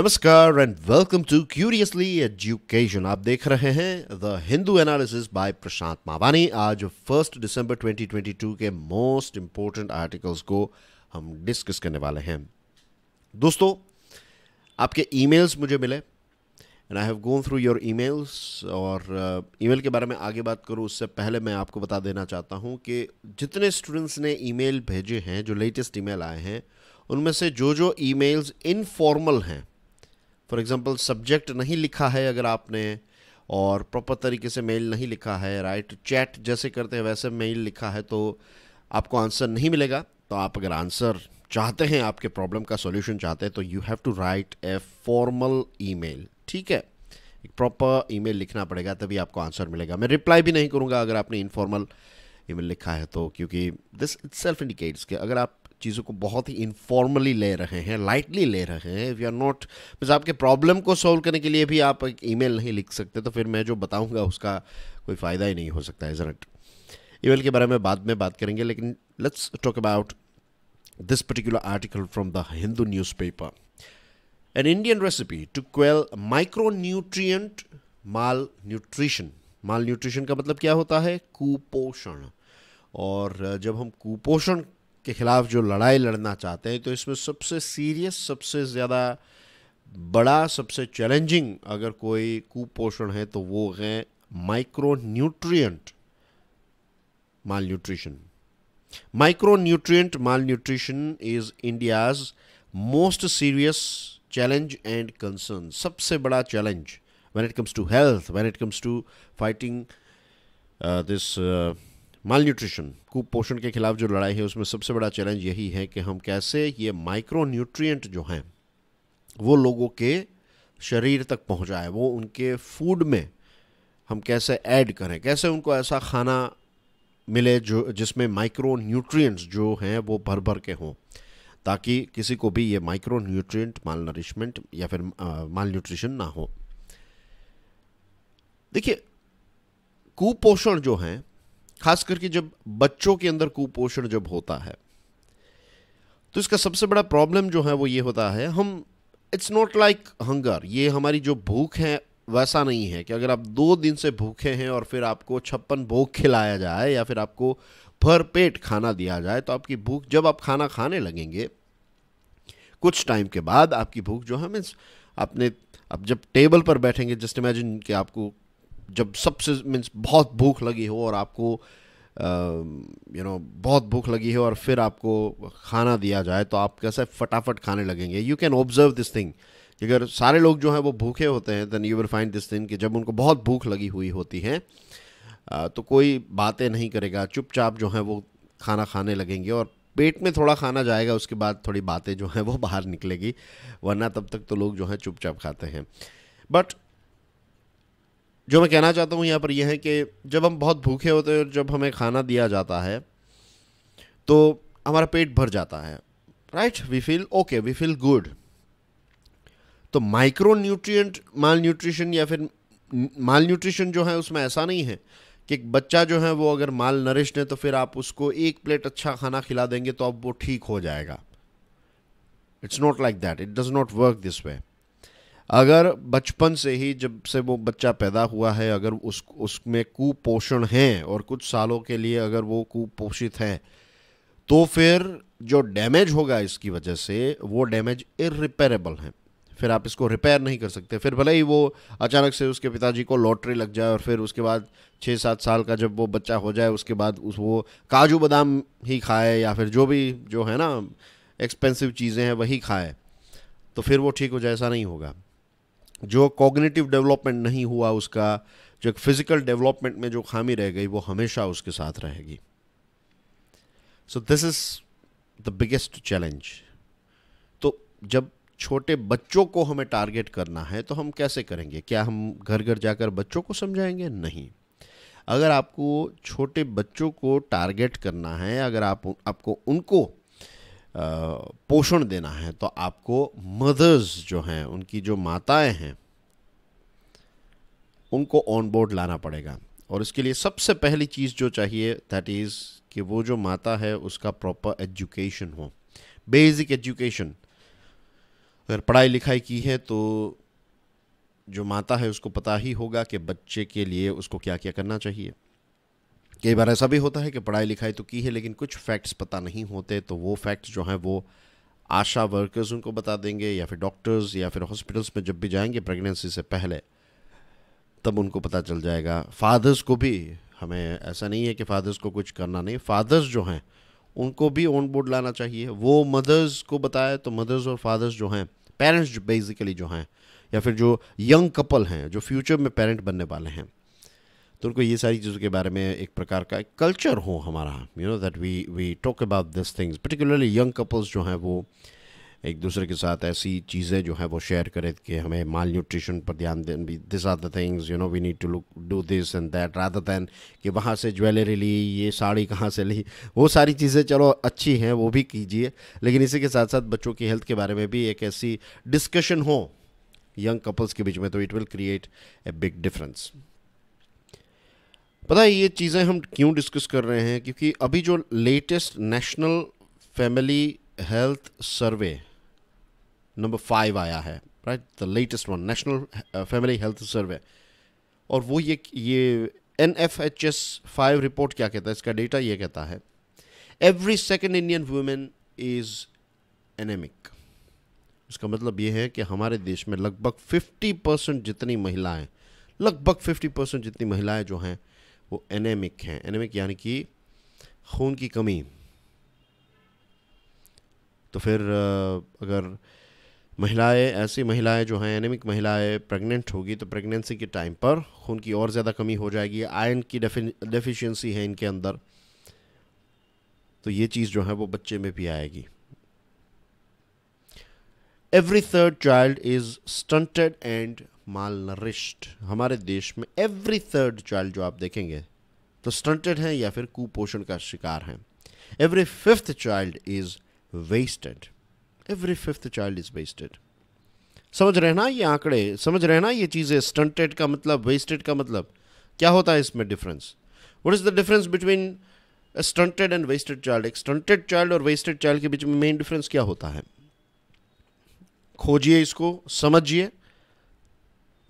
नमस्कार and welcome to curiously education आप देख रहे हैं the Hindu analysis by Prashant Mavani आज फर्स्ट दिसंबर 2022 के मोस्ट इंपॉर्टेंट आर्टिकल्स को हम डिस्कस करने वाले हैं दोस्तों आपके ईमेल्स मुझे मिले and I have gone through your emails और ईमेल uh, के बारे में आगे बात करूँ उससे पहले मैं आपको बता देना चाहता हूँ कि जितने स्टूडेंट्स ने ईमेल भेजे हैं जो लेटेस्ट ईमेल आए हैं उनमें से जो जो ईमेल्स इनफॉर्मल हैं फॉर एग्ज़ाम्पल सब्जेक्ट नहीं लिखा है अगर आपने और प्रॉपर तरीके से मेल नहीं लिखा है राइट चैट जैसे करते हैं वैसे मेल लिखा है तो आपको आंसर नहीं मिलेगा तो आप अगर आंसर चाहते हैं आपके प्रॉब्लम का सॉल्यूशन चाहते हैं तो you have to write a formal email ठीक है एक प्रॉपर ईमेल लिखना पड़ेगा तभी आपको आंसर मिलेगा मैं रिप्लाई भी नहीं करूँगा अगर आपने इनफॉर्मल ईमेल लिखा है तो क्योंकि दिस इट सेल्फ इंडिकेट्स कि अगर आप चीज़ों को बहुत ही इनफॉर्मली ले रहे हैं लाइटली ले रहे हैं if you are not means आपके प्रॉब्लम को सॉल्व करने के लिए भी आप एक ईमेल नहीं लिख सकते तो फिर मैं जो बताऊँगा उसका कोई फ़ायदा ही नहीं हो सकता है ई ईमेल के बारे में बाद में बात करेंगे लेकिन let's talk about this particular article from the Hindu newspaper an Indian recipe to quell micronutrient malnutrition malnutrition का मतलब क्या होता है कुपोषण और जब हम कुपोषण के ख़िलाफ़ जो लड़ाई लड़ना चाहते हैं तो इसमें सबसे सीरियस सबसे ज़्यादा बड़ा सबसे चैलेंजिंग अगर कोई कुपोषण है तो वो है micronutrient malnutrition micronutrient malnutrition is India's most serious challenge and concern सबसे बड़ा challenge when it comes to health when it comes to fighting this uh, uh malnutrition कुपोषण के खिलाफ जो लड़ाई है उसमें सबसे बड़ा चैलेंज यही है कि हम कैसे ये माइक्रो न्यूट्रियट जो हैं वो लोगों के शरीर तक पहुँचाए वो उनके फूड में हम कैसे ऐड करें कैसे उनको ऐसा खाना मिले जो जिसमें माइक्रो न्यूट्रियट्स जो हैं वो भर भर के हों ताकि किसी को भी ये माइक्रो न्यूट्रियट माल नरिशमेंट या फिर माल न्यूट्रिशन ना हो देखिए कुपोषण जो हैं खास करके जब बच्चों के अंदर कुपोषण जब होता है तो इसका सबसे बड़ा प्रॉब्लम जो है वो ये होता है हम इट्स नॉट लाइक हंगर ये हमारी जो भूख है वैसा नहीं है कि अगर आप दो दिन से भूखे हैं और फिर आपको छप्पन भोग खिलाया जाए या फिर आपको भर पेट खाना दिया जाए तो आपकी भूख जब आप खाना खाने लगेंगे कुछ टाइम के बाद आपकी भूख जो है मीन्स आपने आप जब टेबल पर बैठेंगे जस्ट इमेजिन कि आपको जब सबसे मीन्स बहुत भूख लगी हो और आपको यू नो बहुत भूख लगी हो और फिर आपको खाना दिया जाए तो आप कैसे फटाफट खाने लगेंगे you can observe this thing अगर सारे लोग जो हैं वो भूखे होते हैं then you will find this thing कि जब उनको बहुत भूख लगी हुई होती है तो कोई बातें नहीं करेगा चुपचाप जो है वो खाना खाने लगेंगे और पेट में थोड़ा खाना जाएगा उसके बाद थोड़ी बातें जो हैं वो बाहर निकलेगी वरना तब तक तो लोग जो हैं चुपचाप खाते हैं बट जो मैं कहना चाहता हूँ यहाँ पर यह है कि जब हम बहुत भूखे होते हैं और जब हमें खाना दिया जाता है तो हमारा पेट भर जाता है right we feel okay we feel good तो माइक्रो न्यूट्रिएंट माल न्यूट्रिशन या फिर माल न्यूट्रिशन जो है उसमें ऐसा नहीं है कि बच्चा जो है वो अगर माल नरिश है तो फिर आप उसको एक प्लेट अच्छा खाना खिला देंगे तो अब वो ठीक हो जाएगा it's not like that it does not work this way अगर बचपन से ही जब से वो बच्चा पैदा हुआ है अगर उस उसमें कुपोषण है और कुछ सालों के लिए अगर वो कुपोषित है तो फिर जो डैमेज होगा इसकी वजह से वो डैमेज इरिपेरेबल है फिर आप इसको रिपेयर नहीं कर सकते फिर भले ही वो अचानक से उसके पिताजी को लॉटरी लग जाए और फिर उसके बाद छः सात साल का जब वो बच्चा हो जाए उसके बाद उस वो काजू बादाम ही खाए या फिर जो भी जो है ना एक्सपेंसिव चीज़ें हैं वही खाए तो फिर वो ठीक हो जाए ऐसा नहीं होगा जो कॉग्निटिव डेवलपमेंट नहीं हुआ उसका जो फिजिकल डेवलपमेंट में जो खामी रह गई वो हमेशा उसके साथ रहेगी so this is the biggest challenge तो जब छोटे बच्चों को हमें टारगेट करना है तो हम कैसे करेंगे क्या हम घर घर जाकर बच्चों को समझाएंगे नहीं अगर आपको छोटे बच्चों को टारगेट करना है अगर आप आपको उनको पोषण देना है तो आपको मदर्स जो हैं उनकी जो माताएं हैं उनको ऑन बोर्ड लाना पड़ेगा और इसके लिए सबसे पहली चीज़ जो चाहिए दैट इज़ कि वो जो माता है उसका प्रॉपर एजुकेशन हो बेसिक एजुकेशन अगर पढ़ाई लिखाई की है तो जो माता है उसको पता ही होगा कि बच्चे के लिए उसको क्या क्या करना चाहिए कई बार ऐसा भी होता है कि पढ़ाई लिखाई तो की है लेकिन कुछ फैक्ट्स पता नहीं होते तो वो फैक्ट्स जो हैं वो आशा वर्कर्स उनको बता देंगे या फिर डॉक्टर्स या फिर हॉस्पिटल्स में जब भी जाएंगे प्रेगनेंसी से पहले तब उनको पता चल जाएगा फादर्स को भी हमें ऐसा नहीं है कि फादर्स को कुछ करना नहीं फादर्स जो हैं उनको भी ऑन बोर्ड लाना चाहिए वो मदर्स को बताए तो मदर्स और फादर्स जो हैं पेरेंट्स बेसिकली जो हैं या फिर जो यंग कपल हैं जो फ्यूचर में पेरेंट बनने वाले हैं तो उनको ये सारी चीज़ों के बारे में एक प्रकार का कल्चर हो हमारा you know that we we talk about this things particularly young couples जो हैं वो एक दूसरे के साथ ऐसी चीज़ें जो हैं वो शेयर करें कि हमें माल न्यूट्रिशन पर ध्यान दें this are the things you know we need to look do this and that rather than कि वहाँ से ज्वेलरी ली ये साड़ी कहाँ से ली वो सारी चीज़ें चलो अच्छी हैं वो भी कीजिए लेकिन इसी के साथ साथ बच्चों की हेल्थ के बारे में भी एक ऐसी डिस्कशन हो यंग कपल्स के बीच में तो it will create a big difference पता है ये चीज़ें हम क्यों डिस्कस कर रहे हैं क्योंकि अभी जो latest national family health survey number five आया है right the latest one national family health survey और वो ये ये N F H S five report क्या कहता है इसका डेटा ये कहता है every second Indian women is anaemic इसका मतलब ये है कि हमारे देश में लगभग फिफ्टी परसेंट जितनी महिलाएं लगभग फिफ्टी परसेंट जितनी महिलाएं जो हैं वो एनेमिक हैं एनेमिक यानी कि खून की कमी तो फिर अगर महिलाएं ऐसी महिलाएं जो हैं एनेमिक महिलाएं प्रेग्नेंट होगी तो प्रेगनेंसी के टाइम पर खून की और ज़्यादा कमी हो जाएगी आयरन की डेफिशिएंसी है इनके अंदर तो ये चीज़ जो है वो बच्चे में भी आएगी every third child is stunted and malnourished हमारे देश में एवरी थर्ड चाइल्ड जो आप देखेंगे तो स्टंटेड हैं या फिर कुपोषण का शिकार हैं every fifth child is wasted every fifth child is wasted समझ रहे ना ये आंकड़े समझ रहे ना ये चीज़ें स्टंटेड का मतलब वेस्टेड का मतलब क्या होता है इसमें difference what is the difference between stunted and wasted child एक स्टंटेड चाइल्ड और वेस्टेड चाइल्ड के बीच में मेन डिफरेंस क्या होता है खोजिए इसको समझिए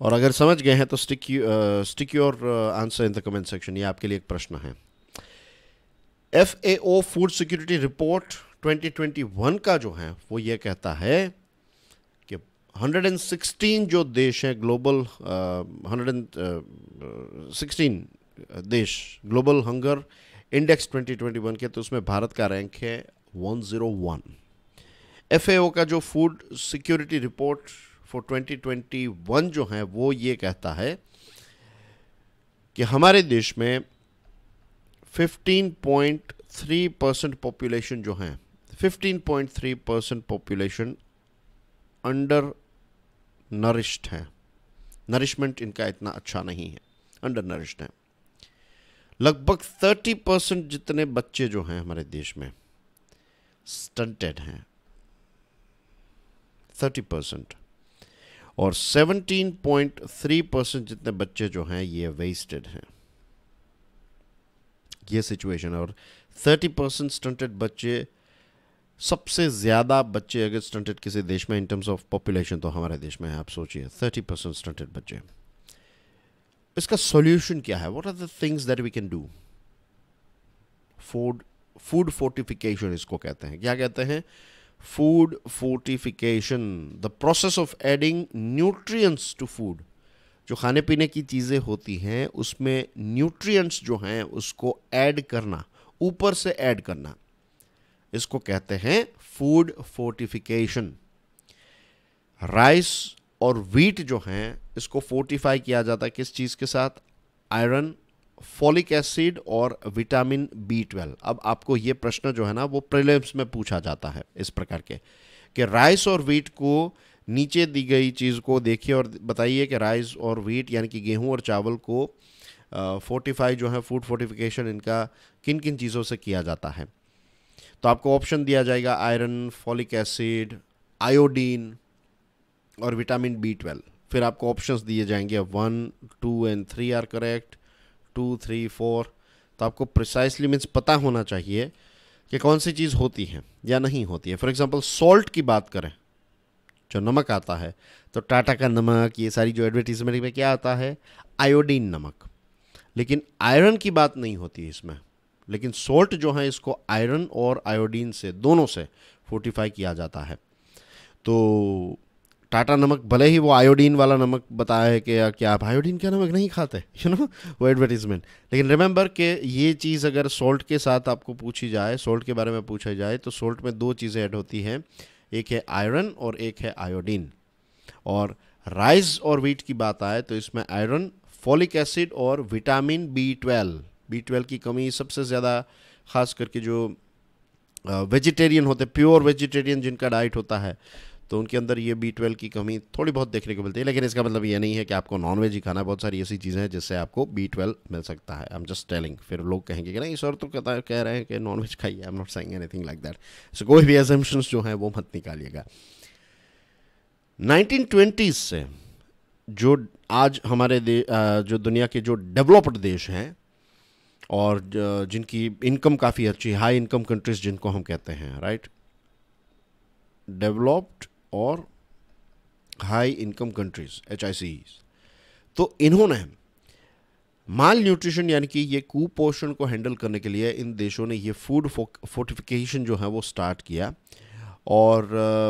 और अगर समझ गए हैं तो stick stick your answer in the comment section ये आपके लिए एक प्रश्न है F A O food security report 2021 का जो है वो ये कहता है कि 116 जो देश हैं ग्लोबल हंड्रेड uh, uh, देश ग्लोबल हंगर इंडेक्स 2021 के तो उसमें भारत का रैंक है 101 एफएओ का जो फूड सिक्योरिटी रिपोर्ट फॉर 2021 जो है वो ये कहता है कि हमारे देश में 15.3 परसेंट पॉपुलेशन जो है 15.3 परसेंट पॉपुलेशन अंडर नरिश्ड है नरिशमेंट इनका इतना अच्छा नहीं है अंडर नरिश्ड है लगभग 30 परसेंट जितने बच्चे जो हैं हमारे देश में स्टंटेड हैं 30 परसेंट और 17.3 परसेंट जितने बच्चे जो हैं ये वेस्टेड हैं ये सिचुएशन है और 30 परसेंट स्टंटेड बच्चे सबसे ज़्यादा बच्चे अगर स्टंटेड किसी देश में इन टर्म्स ऑफ पॉपुलेशन तो हमारे देश में है आप सोचिए 30 परसेंट स्टंटेड बच्चे इसका सॉल्यूशन क्या है what are the things that we can do food food fortification इसको कहते हैं क्या कहते हैं food fortification the process of adding nutrients to food जो खाने पीने की चीज़ें होती हैं उसमें न्यूट्रिएंट्स जो हैं उसको ऐड करना ऊपर से ऐड करना इसको कहते हैं फूड फोर्टिफिकेशन राइस और वीट जो हैं इसको फोर्टिफाई किया जाता है किस चीज़ के साथ आयरन फॉलिक एसिड और विटामिन बी ट्वेल्व अब आपको ये प्रश्न जो है ना वो प्रिलिम्स में पूछा जाता है इस प्रकार के कि राइस और वीट को नीचे दी गई चीज़ को देखिए और बताइए कि राइस और वीट यानी कि गेहूं और चावल को फोर्टिफाई जो है फूड फोर्टिफिकेशन इनका किन किन चीज़ों से किया जाता है तो आपको ऑप्शन दिया जाएगा आयरन फॉलिक एसिड आयोडीन और विटामिन बी ट्वेल्व फिर आपको ऑप्शंस दिए जाएंगे one two and three are correct two three four तो आपको प्रिसाइसली मीन्स पता होना चाहिए कि कौन सी चीज़ होती है या नहीं होती है फॉर एग्ज़ाम्पल सॉल्ट की बात करें जो नमक आता है तो टाटा का नमक ये सारी जो एडवर्टीजमेंट में क्या आता है आयोडीन नमक लेकिन आयरन की बात नहीं होती इसमें लेकिन सोल्ट जो है इसको आयरन और आयोडीन से दोनों से फोर्टिफाई किया जाता है तो टाटा नमक भले ही वो आयोडीन वाला नमक बताया है कि क्या आप आयोडीन का नमक नहीं खाते यू नो वो एडवर्टीजमेंट लेकिन रिमेंबर कि ये चीज़ अगर सॉल्ट के साथ आपको पूछी जाए सॉल्ट के बारे में पूछा जाए तो सॉल्ट में दो चीज़ें ऐड होती हैं एक है आयरन और एक है आयोडीन और राइस और वीट की बात आए तो इसमें आयरन फॉलिक एसिड और vitamin B twelve B twelve की कमी सबसे ज़्यादा ख़ास करके जो वेजिटेरियन होते प्योर वेजिटेरियन जिनका डाइट होता है तो उनके अंदर ये बी ट्वेल्व की कमी थोड़ी बहुत देखने को मिलती है लेकिन इसका मतलब ये नहीं है कि आपको नॉनवेज ही खाना बहुत सारी ऐसी चीज़ें हैं जिससे आपको बी ट्वेल्व मिल सकता है आई एम जस्ट टेलिंग फिर लोग कहेंगे कि नहीं सर तो कहता कह रहे हैं कि नॉनवेज खाइए I am not saying anything like that so कोई भी एजम्पन्स जो हैं वो मत निकालिएगा नाइनटीन से जो आज हमारे जो दुनिया के जो डेवलप्ड देश हैं और जिनकी इनकम काफ़ी अच्छी हाई इनकम कंट्रीज जिनको हम कहते हैं राइट डेवलप्ड और हाई इनकम कंट्रीज एच तो इन्होंने माल न्यूट्रिशन यानी कि ये कुपोषण को हैंडल करने के लिए इन देशों ने ये फूड फोर्टिफिकेशन जो है वो स्टार्ट किया और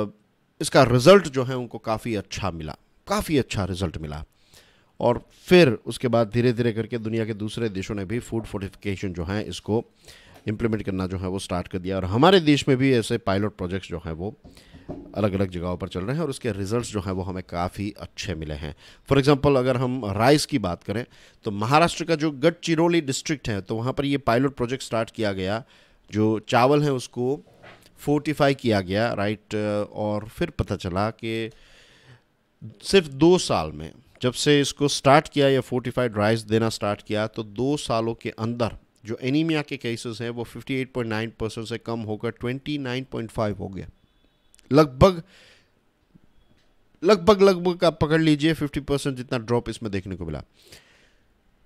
uh, इसका रिज़ल्ट जो है उनको काफ़ी अच्छा मिला काफ़ी अच्छा रिज़ल्ट मिला और फिर उसके बाद धीरे धीरे करके दुनिया के दूसरे देशों ने भी फूड फोर्टिफिकेशन जो है इसको इम्प्लीमेंट करना जो है वो स्टार्ट कर दिया और हमारे देश में भी ऐसे पायलट प्रोजेक्ट्स जो हैं वो अलग अलग जगहों पर चल रहे हैं और उसके रिजल्ट्स जो हैं वो हमें काफ़ी अच्छे मिले हैं फॉर एग्जांपल अगर हम राइस की बात करें तो महाराष्ट्र का जो गढ़चिरौली डिस्ट्रिक्ट है तो वहाँ पर ये पायलट प्रोजेक्ट स्टार्ट किया गया जो चावल है उसको फोर्टिफाई किया गया राइट और फिर पता चला कि सिर्फ दो साल में जब से इसको स्टार्ट किया या फोर्टिफाइड राइस देना स्टार्ट किया तो दो सालों के अंदर जो एनीमिया के केसेस हैं वो 58.9 परसेंट से कम होकर 29.5 हो गया लगभग लगभग लगभग आप पकड़ लीजिए 50 परसेंट जितना ड्रॉप इसमें देखने को मिला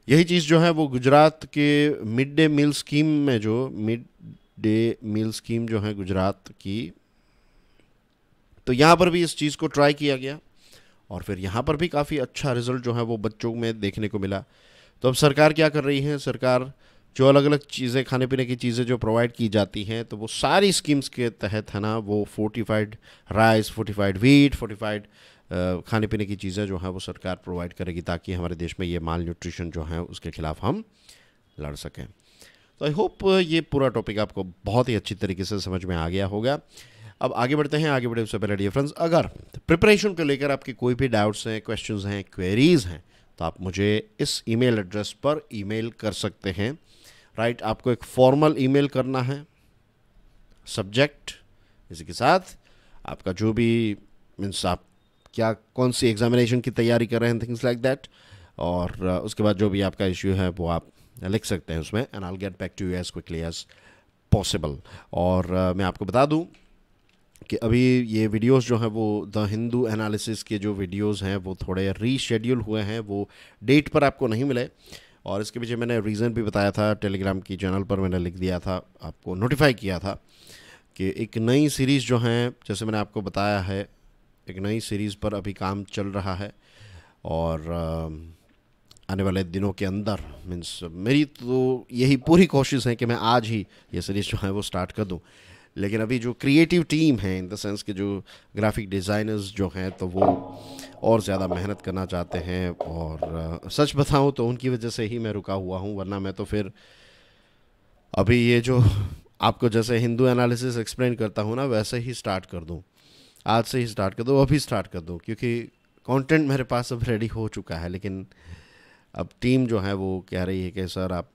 यही चीज़ जो है वो गुजरात के मिड डे मील स्कीम में जो मिड डे मील स्कीम जो है गुजरात की तो यहाँ पर भी इस चीज़ को ट्राई किया गया और फिर यहाँ पर भी काफ़ी अच्छा रिजल्ट जो है वो बच्चों में देखने को मिला तो अब सरकार क्या कर रही है सरकार जो अलग अलग चीज़ें खाने पीने की चीज़ें जो प्रोवाइड की जाती हैं तो वो सारी स्कीम्स के तहत है ना वो fortified rice fortified wheat fortified खाने पीने की चीज़ें जो हैं वो सरकार प्रोवाइड करेगी ताकि हमारे देश में ये माल न्यूट्रिशन जो है उसके खिलाफ हम लड़ सकें तो आई होप ये पूरा टॉपिक आपको बहुत ही अच्छी तरीके से समझ में आ गया होगा अब आगे बढ़ते हैं आगे बढ़े उससे पहले डियर फ्रेंड्स अगर प्रिपरेशन को लेकर आपके कोई भी डाउट्स हैं क्वेश्चंस हैं क्वेरीज हैं तो आप मुझे इस ईमेल एड्रेस पर ईमेल कर सकते हैं राइट right? आपको एक फॉर्मल ईमेल करना है सब्जेक्ट इसी के साथ आपका जो भी मीन्स आप क्या कौन सी एग्जामिनेशन की तैयारी कर रहे हैं थिंग्स लाइक दैट और uh, उसके बाद जो भी आपका इश्यू है वो आप लिख सकते हैं उसमें and I get back to you as quickly as possible और uh, मैं आपको बता दूं कि अभी ये वीडियोस जो हैं वो द हिंदू एनालिसिस के जो वीडियोस हैं वो थोड़े रीशेड्यूल हुए हैं वो डेट पर आपको नहीं मिले और इसके पीछे मैंने रीज़न भी बताया था टेलीग्राम की चैनल पर मैंने लिख दिया था आपको नोटिफाई किया था कि एक नई सीरीज़ जो है जैसे मैंने आपको बताया है एक नई सीरीज़ पर अभी काम चल रहा है और आने वाले दिनों के अंदर मीन्स मेरी तो यही पूरी कोशिश है कि मैं आज ही ये सीरीज़ जो है वो स्टार्ट कर दूँ लेकिन अभी जो क्रिएटिव टीम है इन द सेंस के जो ग्राफिक डिज़ाइनर्स जो हैं तो वो और ज़्यादा मेहनत करना चाहते हैं और आ, सच बताऊँ तो उनकी वजह से ही मैं रुका हुआ हूँ वरना मैं तो फिर अभी ये जो आपको जैसे हिंदू एनालिसिस एक्सप्लेन करता हूँ ना वैसे ही स्टार्ट कर दूँ आज से ही स्टार्ट कर दूँ अभी स्टार्ट कर दूँ क्योंकि कंटेंट मेरे पास अब रेडी हो चुका है लेकिन अब टीम जो है वो कह रही है कि सर आप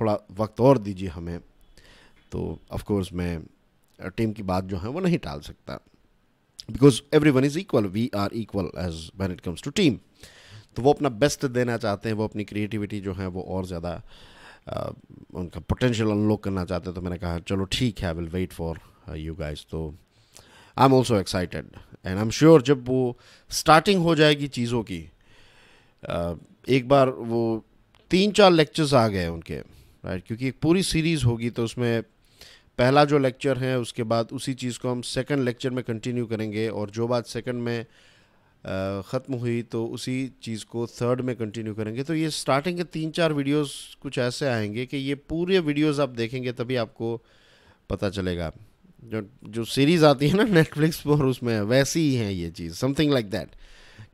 थोड़ा वक्त और दीजिए हमें तो ऑफ़ कोर्स मैं टीम uh, की बात जो है वो नहीं टाल सकता because everyone is equal we are equal as when it comes to team तो वो अपना बेस्ट देना चाहते हैं वो अपनी क्रिएटिविटी जो है वो और ज़्यादा uh, उनका पोटेंशियल अनलॉक करना चाहते हैं तो मैंने कहा चलो ठीक है I will wait for you guys तो I am also excited and I am sure जब वो स्टार्टिंग हो जाएगी चीज़ों की uh, एक बार वो तीन चार लेक्चर्स आ गए उनके राइट right? क्योंकि एक पूरी सीरीज़ होगी तो उसमें पहला जो लेक्चर है उसके बाद उसी चीज़ को हम सेकंड लेक्चर में कंटिन्यू करेंगे और जो बात सेकंड में ख़त्म हुई तो उसी चीज़ को थर्ड में कंटिन्यू करेंगे तो ये स्टार्टिंग के तीन चार वीडियोस कुछ ऐसे आएंगे कि ये पूरे वीडियोस आप देखेंगे तभी आपको पता चलेगा जो जो सीरीज़ आती है ना नेटफ्लिक्स पर उसमें वैसी ही है ये चीज़ समथिंग लाइक दैट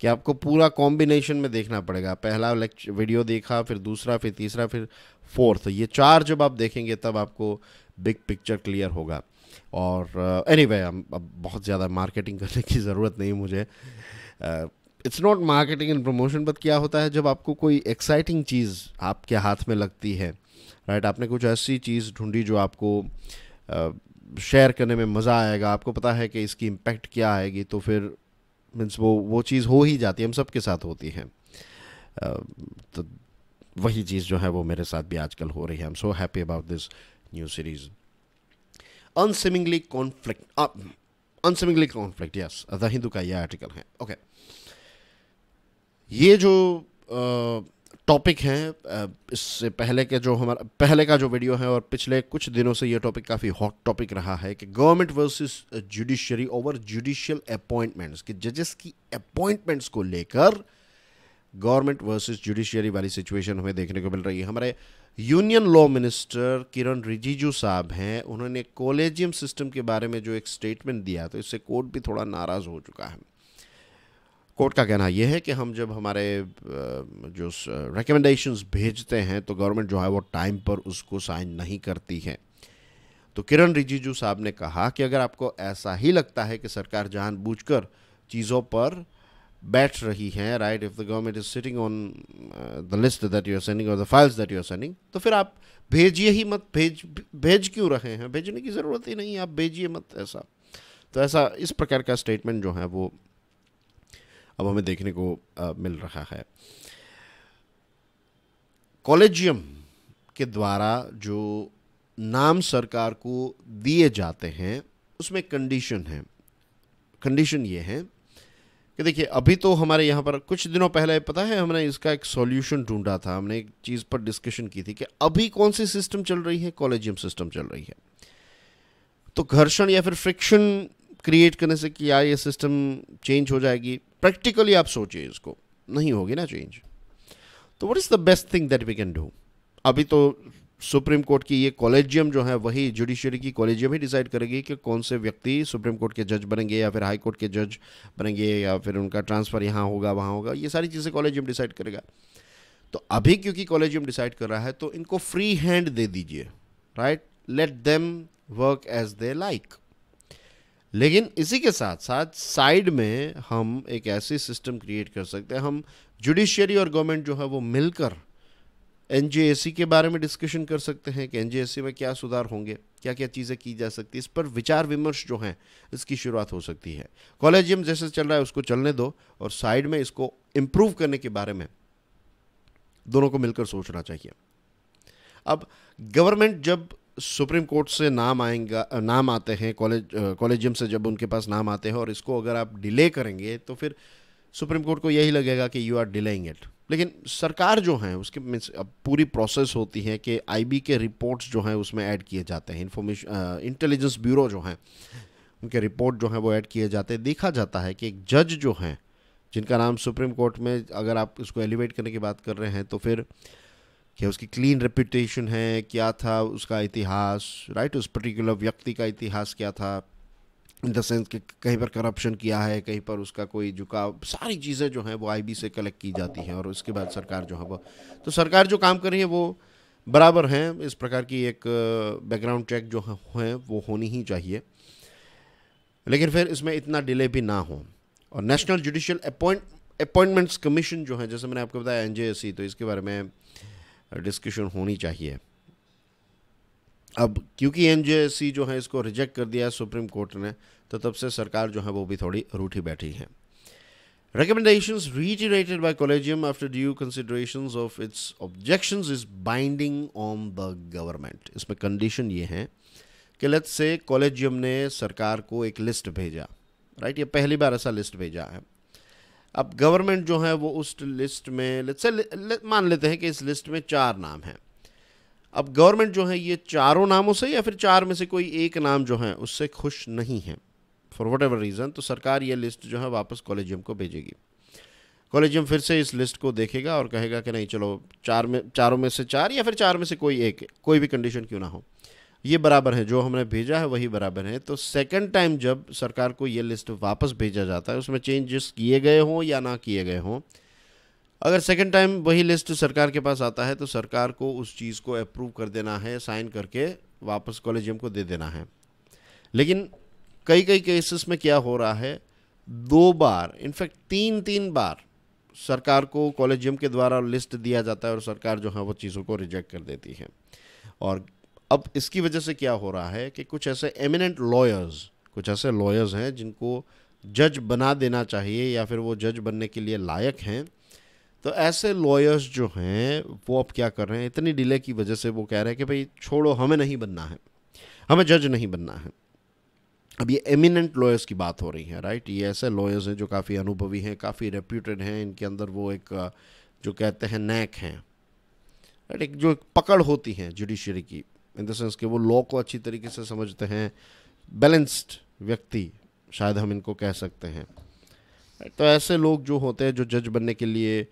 कि आपको पूरा कॉम्बिनेशन में देखना पड़ेगा पहला लेक्चर वीडियो देखा फिर दूसरा फिर तीसरा फिर फोर्थ ये चार जब आप देखेंगे तब आपको बिग पिक्चर क्लियर होगा और एनी uh, वे अब बहुत ज़्यादा मार्केटिंग करने की ज़रूरत नहीं मुझे it's not marketing and promotion but क्या होता है जब आपको कोई एक्साइटिंग चीज़ आपके हाथ में लगती है राइट right? आपने कुछ ऐसी चीज़ ढूंढी जो आपको शेयर uh, करने में मज़ा आएगा आपको पता है कि इसकी इम्पैक्ट क्या आएगी तो फिर मीन्स वो वो चीज़ हो ही जाती है हम सब के साथ होती है uh, तो वही चीज़ जो है वो मेरे साथ भी आजकल हो रही है I am so happy about this new series. Unseemingly conflict. Uh, unseemingly conflict. Yes, the Hindu का ये आर्टिकल है okay. ये जो टॉपिक uh, हैं uh, इससे पहले के जो हमारा पहले का जो वीडियो है और पिछले कुछ दिनों से ये टॉपिक काफ़ी हॉट टॉपिक रहा है कि government versus judiciary over judicial appointments कि जजेस की अपॉइंटमेंट्स को लेकर uh, गवर्नमेंट वर्सेस जुडिशियरी वाली सिचुएशन हमें देखने को मिल रही है हमारे union law minister Kiran Rijiju साहब हैं उन्होंने कॉलेजियम सिस्टम के बारे में जो एक स्टेटमेंट दिया तो इससे कोर्ट भी थोड़ा नाराज़ हो चुका है कोर्ट का कहना यह है कि हम जब हमारे जो रिकमेंडेशंस भेजते हैं तो गवर्नमेंट जो है वो टाइम पर उसको साइन नहीं करती है तो किरण रिजिजू साहब ने कहा कि अगर आपको ऐसा ही लगता है कि सरकार जानबूझकर चीज़ों पर बैठ रही है right if the government is sitting on the list that you are sending और the files that you are sending तो फिर आप भेजिए ही मत भेज भेज क्यों रहे हैं भेजने की ज़रूरत ही नहीं आप भेजिए मत ऐसा तो ऐसा इस प्रकार का स्टेटमेंट जो है वो अब हमें देखने को आ, मिल रहा है कॉलेजियम के द्वारा जो नाम सरकार को दिए जाते हैं उसमें कंडीशन है कंडीशन ये है कि देखिए अभी तो हमारे यहाँ पर कुछ दिनों पहले पता है हमने इसका एक सॉल्यूशन ढूंढा था हमने एक चीज़ पर डिस्कशन की थी कि अभी कौन सी सिस्टम चल रही है कॉलेजियम सिस्टम चल रही है तो घर्षण या फिर फ्रिक्शन क्रिएट करने से कि यार ये सिस्टम चेंज हो जाएगी प्रैक्टिकली आप सोचिए इसको नहीं होगी ना चेंज तो what is the best thing that we can do अभी तो सुप्रीम कोर्ट की ये कॉलेजियम जो है वही जुडिशियरी की कॉलेजियम ही डिसाइड करेगी कि कौन से व्यक्ति सुप्रीम कोर्ट के जज बनेंगे या फिर हाई कोर्ट के जज बनेंगे या फिर उनका ट्रांसफ़र यहाँ होगा वहाँ होगा ये सारी चीज़ें कॉलेजियम डिसाइड करेगा तो अभी क्योंकि कॉलेजियम डिसाइड कर रहा है तो इनको फ्री हैंड दे दीजिए right let them work as they like लेकिन इसी के साथ साथ साइड में हम एक ऐसी सिस्टम क्रिएट कर सकते हैं हम जुडिशियरी और गवर्नमेंट जो है वो मिलकर एन के बारे में डिस्कशन कर सकते हैं कि एन में क्या सुधार होंगे क्या क्या चीज़ें की जा सकती है इस पर विचार विमर्श जो हैं इसकी शुरुआत हो सकती है कॉलेजियम जैसे चल रहा है उसको चलने दो और साइड में इसको इम्प्रूव करने के बारे में दोनों को मिलकर सोचना चाहिए अब गवर्नमेंट जब सुप्रीम कोर्ट से नाम आएगा नाम आते हैं कॉलेज कॉलेजियम से जब उनके पास नाम आते हैं और इसको अगर आप डिले करेंगे तो फिर सुप्रीम कोर्ट को यही लगेगा कि यू आर डिलेइंग इट लेकिन सरकार जो है उसके मीन्स पूरी प्रोसेस होती है कि आईबी के रिपोर्ट्स जो हैं उसमें ऐड किए जाते हैं इंफॉर्मेशन इंटेलिजेंस ब्यूरो जो हैं उनके रिपोर्ट जो हैं वो ऐड किए जाते हैं देखा जाता है कि एक जज जो हैं जिनका नाम सुप्रीम कोर्ट में अगर आप इसको एलिवेट करने की बात कर रहे हैं तो फिर क्या उसकी क्लीन रेपुटेशन है क्या था उसका इतिहास राइट उस पर्टिकुलर व्यक्ति का इतिहास क्या था इन द सेंस कि कहीं पर करप्शन किया है कहीं पर उसका कोई झुकाव सारी चीज़ें जो हैं वो आईबी से कलेक्ट की जाती हैं और उसके बाद सरकार जो है वो तो सरकार जो काम कर रही है वो बराबर हैं इस प्रकार की एक बैकग्राउंड चेक जो है वो होनी ही चाहिए लेकिन फिर इसमें इतना डिले भी ना हो और national judicial appoint appointments commission जो है जैसे मैंने आपको बताया एन तो इसके बारे में डिस्कशन होनी चाहिए अब क्योंकि एन जो है इसको रिजेक्ट कर दिया है सुप्रीम कोर्ट ने तो तब से सरकार जो है वो भी थोड़ी रूठी बैठी है recommendation reiterated by collegium after due consideration of its objection is binding on the government इसमें कंडीशन ये है कि लत से कॉलेजियम ने सरकार को एक लिस्ट भेजा राइट ये पहली बार ऐसा लिस्ट भेजा है अब गवर्नमेंट जो है वो उस लिस्ट में लत से मान लेते हैं कि इस लिस्ट में चार नाम हैं अब गवर्नमेंट जो है ये चारों नामों से या फिर चार में से कोई एक नाम जो है उससे खुश नहीं है फॉर वट एवर रीज़न तो सरकार ये लिस्ट जो है वापस कॉलेजियम को भेजेगी कॉलेजियम फिर से इस लिस्ट को देखेगा और कहेगा कि नहीं चलो चार में चारों में से चार या फिर चार में से कोई एक कोई भी कंडीशन क्यों ना हो ये बराबर है जो हमने भेजा है वही बराबर है तो सेकंड टाइम जब सरकार को ये लिस्ट वापस भेजा जाता है उसमें चेंजेस किए गए हों या ना किए गए हों अगर सेकेंड टाइम वही लिस्ट सरकार के पास आता है तो सरकार को उस चीज़ को अप्रूव कर देना है साइन करके वापस कॉलेजियम को दे देना है लेकिन कई कई केसेस में क्या हो रहा है दो बार इनफैक्ट तीन तीन बार सरकार को कॉलेजियम के द्वारा लिस्ट दिया जाता है और सरकार जो है वो चीज़ों को रिजेक्ट कर देती है और अब इसकी वजह से क्या हो रहा है कि कुछ ऐसे एमिनेंट लॉयर्स कुछ ऐसे लॉयर्स हैं जिनको जज बना देना चाहिए या फिर वो जज बनने के लिए लायक हैं तो ऐसे लॉयर्स जो हैं वो अब क्या कर रहे हैं इतनी डिले की वजह से वो कह रहे हैं कि भाई छोड़ो हमें नहीं बनना है हमें जज नहीं बनना है अब ये एमिनेंट लॉयर्स की बात हो रही है राइट ये ऐसे लॉयर्स हैं जो काफ़ी अनुभवी हैं काफ़ी रेप्यूटेड हैं इनके अंदर वो एक जो कहते हैं नैक हैं राइट एक जो एक पकड़ होती है जुडिशरी की इन द सेंस कि वो लॉ को अच्छी तरीके से समझते हैं बैलेंस्ड व्यक्ति शायद हम इनको कह सकते हैं तो ऐसे लोग जो होते हैं जो जज बनने के लिए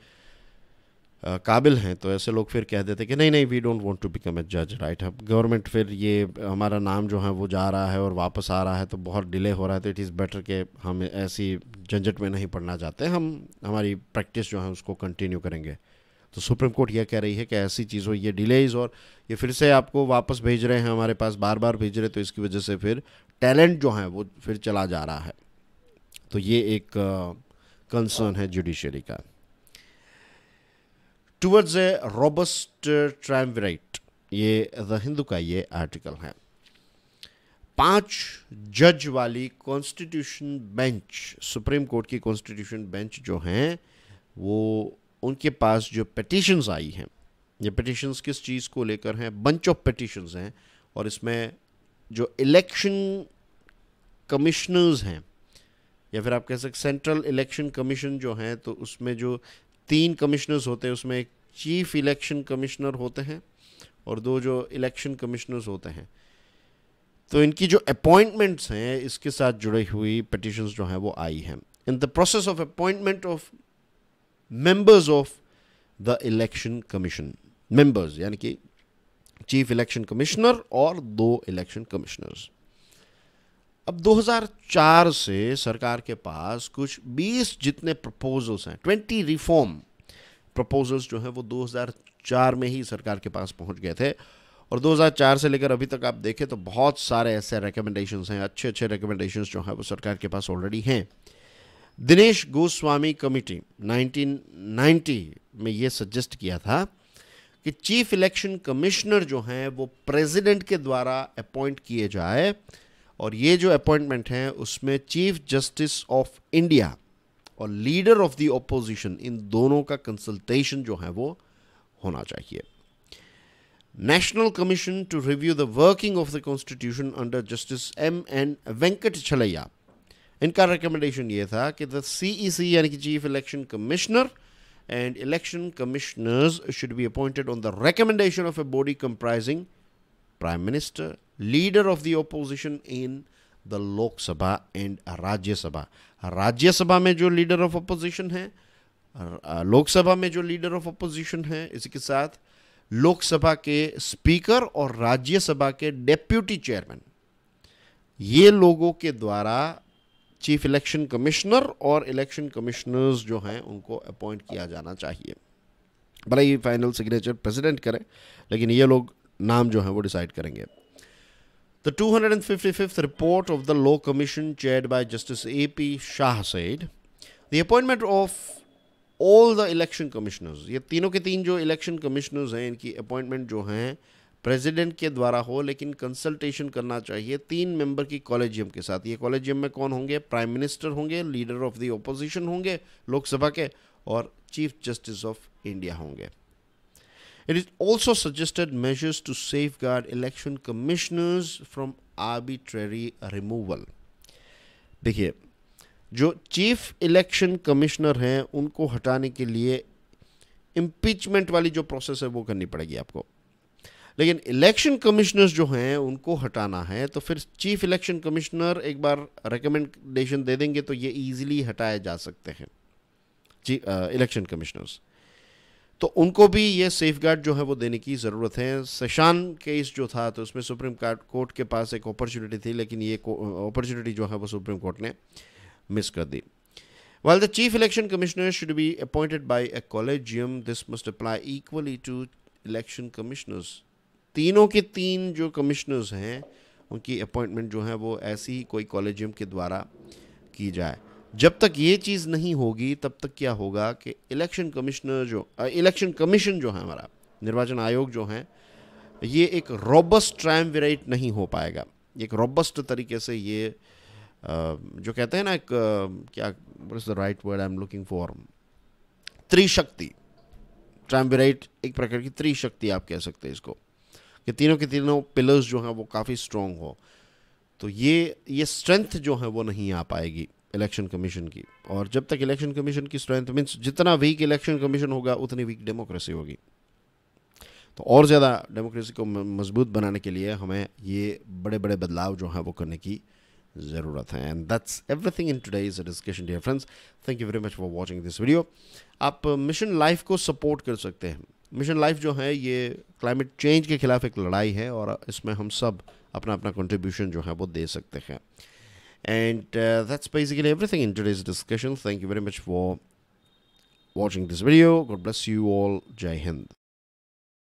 काबिल हैं तो ऐसे लोग फिर कह देते कि नहीं नहीं we don't want to become a जज राइट अब गवर्नमेंट फिर ये हमारा नाम जो है वो जा रहा है और वापस आ रहा है तो बहुत डिले हो रहा है तो इट इज़ बेटर कि हम ऐसी झंझट में नहीं पड़ना चाहते हम हमारी प्रैक्टिस जो है उसको कंटिन्यू करेंगे तो सुप्रीम कोर्ट यह कह रही है कि ऐसी चीज़ों ये डिलेज और ये फिर से आपको वापस भेज रहे हैं हमारे पास बार बार भेज रहे तो इसकी वजह से फिर टैलेंट जो है वो फिर चला जा रहा है तो ये एक कंसर्न है जुडिशरी का टूवर्ड्स ए रोबस्ट ट्रैमवराइट ये द हिंदू का ये आर्टिकल है पांच जज वाली कॉन्स्टिट्यूशन बेंच सुप्रीम कोर्ट की कॉन्स्टिट्यूशन बेंच जो हैं वो उनके पास जो पटिशन्स आई हैं ये पटिशन्स किस चीज़ को लेकर हैं बंच ऑफ पटिशन्स हैं और इसमें जो इलेक्शन कमिश्नर्स हैं या फिर आप कह सकते सेंट्रल इलेक्शन कमीशन जो हैं तो उसमें जो तीन कमिश्नर्स होते हैं उसमें एक चीफ इलेक्शन कमिश्नर होते हैं और दो जो इलेक्शन कमिश्नर्स होते हैं तो इनकी जो अपॉइंटमेंट्स हैं इसके साथ जुड़ी हुई पटिशन्स जो हैं वो आई हैं in the process of appointment of members of the election commission members यानी कि चीफ इलेक्शन कमिश्नर और दो इलेक्शन कमिश्नर्स अब 2004 से सरकार के पास कुछ 20 जितने प्रपोजल्स हैं 20 रिफॉर्म प्रपोजल्स जो हैं वो 2004 में ही सरकार के पास पहुंच गए थे और 2004 से लेकर अभी तक आप देखें तो बहुत सारे ऐसे रिकमेंडेशन हैं अच्छे अच्छे रिकमेंडेशन जो हैं वो सरकार के पास ऑलरेडी हैं दिनेश गोस्वामी कमिटी 1990 में ये सजेस्ट किया था कि चीफ इलेक्शन कमिश्नर जो हैं वो प्रेसिडेंट के द्वारा अपॉइंट किए जाए और ये जो अपॉइंटमेंट है उसमें चीफ जस्टिस ऑफ इंडिया और लीडर ऑफ द ऑपोजिशन इन दोनों का कंसल्टेशन जो है वो होना चाहिए national commission to review the working of the constitution under justice M N Venkatachaliah इनका रिकमेंडेशन ये था कि द सी e यानी कि chief election commissioner and election commissioners should be appointed on the recommendation of a body comprising prime minister leader of the opposition in the Lok Sabha and Rajya Sabha Rajya Sabha में जो leader of opposition है लोकसभा में जो leader of opposition है इसी के साथ लोकसभा के स्पीकर और राज्यसभा के डेप्यूटी चेयरमैन ये लोगों के द्वारा चीफ इलेक्शन कमिश्नर और इलेक्शन कमिश्नर्स जो हैं उनको अपॉइंट किया जाना चाहिए भले ही फाइनल सिग्नेचर प्रेसिडेंट करें लेकिन ये लोग नाम जो हैं वो डिसाइड करेंगे The 255th report of the Law Commission, chaired by Justice A.P. Shah, said the appointment of all the election commissioners ये तीनों के तीन जो election कमिश्नर्स हैं इनकी अपॉइंटमेंट जो हैं president के द्वारा हो लेकिन consultation करना चाहिए तीन member की कॉलेजियम के साथ ये कॉलेजियम में कौन होंगे प्राइम मिनिस्टर होंगे लीडर ऑफ the opposition होंगे लोकसभा के और चीफ जस्टिस ऑफ इंडिया होंगे It is also suggested measures to safeguard election commissioners from arbitrary removal. देखिए जो चीफ इलेक्शन कमिश्नर हैं उनको हटाने के लिए इम्पीचमेंट वाली जो प्रोसेस है वो करनी पड़ेगी आपको लेकिन इलेक्शन कमिश्नर्स जो हैं उनको हटाना है तो फिर चीफ इलेक्शन कमिश्नर एक बार रिकमेंडेशन दे देंगे तो ये इजीली हटाए जा सकते हैं इलेक्शन कमिश्नर्स तो उनको भी ये सेफ गार्ड जो है वो देने की ज़रूरत है सशान केस जो था तो उसमें सुप्रीम कोर्ट के पास एक अपॉर्चुनिटी थी लेकिन ये अपॉर्चुनिटी जो है वो सुप्रीम कोर्ट ने मिस कर दी well the chief election commissioner should be appointed by a collegium this must apply equally to election commissioners तीनों के तीन जो कमिश्नर्स हैं उनकी अपॉइंटमेंट जो है वो ऐसी ही कोई कॉलेजियम के द्वारा की जाए जब तक ये चीज़ नहीं होगी तब तक क्या होगा कि इलेक्शन कमिश्नर जो इलेक्शन कमीशन जो है हमारा निर्वाचन आयोग जो है ये एक रोबस्ट ट्राइम वेराइट नहीं हो पाएगा एक रोबस्ट तरीके से ये जो कहते हैं ना एक क्या is the right word I am looking for त्रिशक्ति ट्राइम्बेराइट एक प्रकार की त्रिशक्ति आप कह सकते हैं इसको कि तीनों के तीनों पिलर्स जो हैं वो काफ़ी स्ट्रॉन्ग हो तो ये ये स्ट्रेंथ जो है वो नहीं आ पाएगी इलेक्शन कमीशन की और जब तक इलेक्शन कमीशन की स्ट्रेंथ मीन्स जितना वीक इलेक्शन कमीशन होगा उतनी वीक डेमोक्रेसी होगी तो और ज़्यादा डेमोक्रेसी को मजबूत बनाने के लिए हमें ये बड़े बड़े बदलाव जो हैं वो करने की ज़रूरत है and that's everything in a discussion dear friends thank you very much for watching this video आप मिशन लाइफ को सपोर्ट कर सकते हैं मिशन लाइफ जो है ये क्लाइमेट चेंज के खिलाफ एक लड़ाई है और इसमें हम सब अपना अपना कंट्रीब्यूशन जो है वो दे सकते हैं And uh, that's basically everything in today's discussion. Thank you very much for watching this video. God bless you all. Jai Hind.